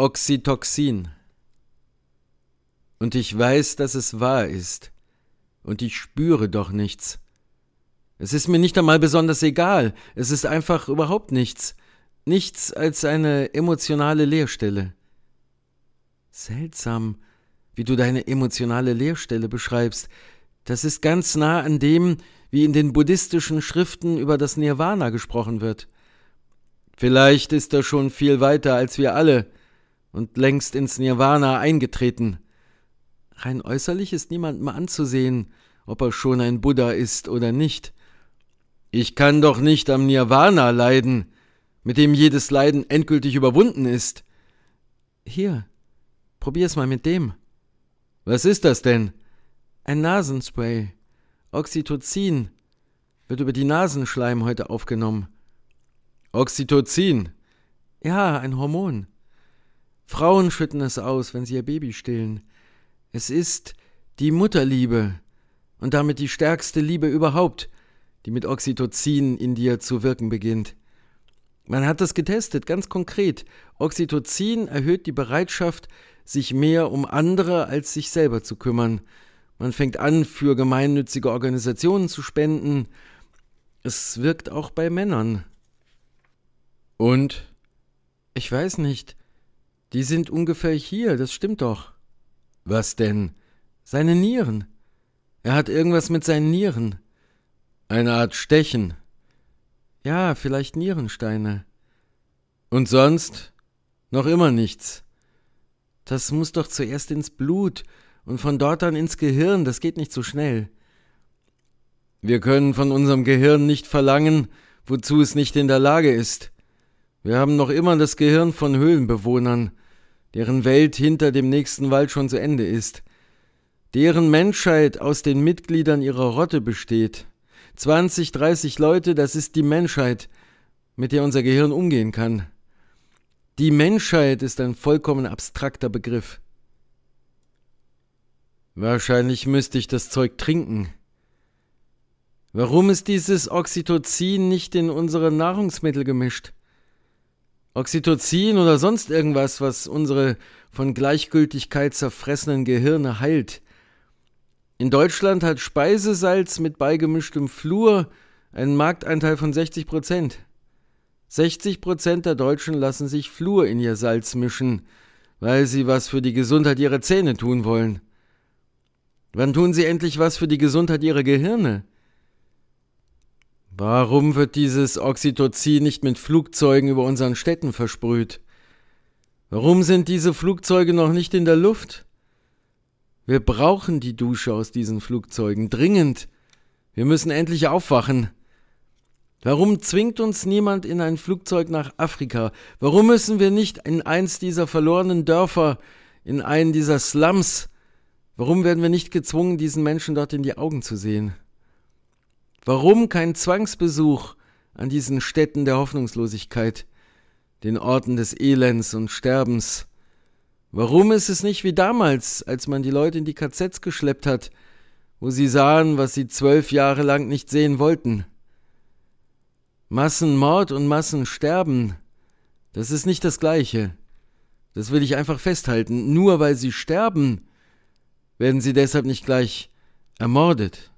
Oxytoxin. Und ich weiß, dass es wahr ist. Und ich spüre doch nichts. Es ist mir nicht einmal besonders egal. Es ist einfach überhaupt nichts. Nichts als eine emotionale Leerstelle. Seltsam, wie du deine emotionale Leerstelle beschreibst. Das ist ganz nah an dem, wie in den buddhistischen Schriften über das Nirvana gesprochen wird. Vielleicht ist er schon viel weiter als wir alle, und längst ins Nirvana eingetreten. Rein äußerlich ist niemandem anzusehen, ob er schon ein Buddha ist oder nicht. Ich kann doch nicht am Nirvana leiden, mit dem jedes Leiden endgültig überwunden ist. Hier, probier's mal mit dem. Was ist das denn? Ein Nasenspray. Oxytocin. Wird über die Nasenschleim heute aufgenommen. Oxytocin? Ja, ein Hormon. Frauen schütten es aus, wenn sie ihr Baby stillen. Es ist die Mutterliebe und damit die stärkste Liebe überhaupt, die mit Oxytocin in dir zu wirken beginnt. Man hat das getestet, ganz konkret. Oxytocin erhöht die Bereitschaft, sich mehr um andere als sich selber zu kümmern. Man fängt an, für gemeinnützige Organisationen zu spenden. Es wirkt auch bei Männern. Und? Ich weiß nicht. Die sind ungefähr hier, das stimmt doch. Was denn? Seine Nieren. Er hat irgendwas mit seinen Nieren. Eine Art Stechen. Ja, vielleicht Nierensteine. Und sonst? Noch immer nichts. Das muss doch zuerst ins Blut und von dort an ins Gehirn, das geht nicht so schnell. Wir können von unserem Gehirn nicht verlangen, wozu es nicht in der Lage ist. Wir haben noch immer das Gehirn von Höhlenbewohnern deren Welt hinter dem nächsten Wald schon zu Ende ist, deren Menschheit aus den Mitgliedern ihrer Rotte besteht. 20, 30 Leute, das ist die Menschheit, mit der unser Gehirn umgehen kann. Die Menschheit ist ein vollkommen abstrakter Begriff. Wahrscheinlich müsste ich das Zeug trinken. Warum ist dieses Oxytocin nicht in unsere Nahrungsmittel gemischt? Oxytocin oder sonst irgendwas, was unsere von Gleichgültigkeit zerfressenen Gehirne heilt. In Deutschland hat Speisesalz mit beigemischtem Flur einen Marktanteil von 60 Prozent. 60 Prozent der Deutschen lassen sich Flur in ihr Salz mischen, weil sie was für die Gesundheit ihrer Zähne tun wollen. Wann tun sie endlich was für die Gesundheit ihrer Gehirne? Warum wird dieses Oxytocin nicht mit Flugzeugen über unseren Städten versprüht? Warum sind diese Flugzeuge noch nicht in der Luft? Wir brauchen die Dusche aus diesen Flugzeugen dringend. Wir müssen endlich aufwachen. Warum zwingt uns niemand in ein Flugzeug nach Afrika? Warum müssen wir nicht in eins dieser verlorenen Dörfer, in einen dieser Slums? Warum werden wir nicht gezwungen, diesen Menschen dort in die Augen zu sehen? Warum kein Zwangsbesuch an diesen Städten der Hoffnungslosigkeit, den Orten des Elends und Sterbens? Warum ist es nicht wie damals, als man die Leute in die KZs geschleppt hat, wo sie sahen, was sie zwölf Jahre lang nicht sehen wollten? Massenmord und Massensterben, das ist nicht das gleiche. Das will ich einfach festhalten. Nur weil sie sterben, werden sie deshalb nicht gleich ermordet.